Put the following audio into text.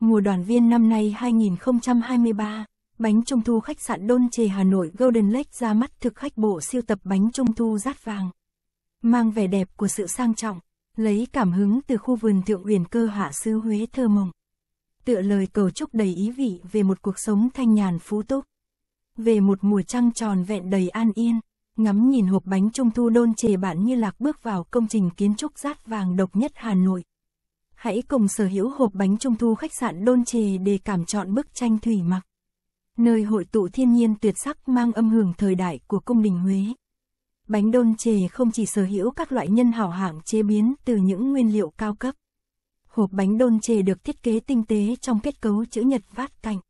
Mùa đoàn viên năm nay 2023, bánh trung thu khách sạn Đôn Chề Hà Nội Golden Lake ra mắt thực khách bộ siêu tập bánh trung thu rát vàng. Mang vẻ đẹp của sự sang trọng, lấy cảm hứng từ khu vườn thượng uyển cơ hạ xứ Huế thơ mộng. Tựa lời cầu chúc đầy ý vị về một cuộc sống thanh nhàn phú túc. Về một mùa trăng tròn vẹn đầy an yên, ngắm nhìn hộp bánh trung thu đôn chề bạn như lạc bước vào công trình kiến trúc rát vàng độc nhất Hà Nội. Hãy cùng sở hữu hộp bánh trung thu khách sạn Đôn Trì để cảm chọn bức tranh thủy mặc. Nơi hội tụ thiên nhiên tuyệt sắc mang âm hưởng thời đại của cung đình Huế. Bánh đôn chề không chỉ sở hữu các loại nhân hảo hạng chế biến từ những nguyên liệu cao cấp. Hộp bánh đôn chề được thiết kế tinh tế trong kết cấu chữ nhật vát cạnh.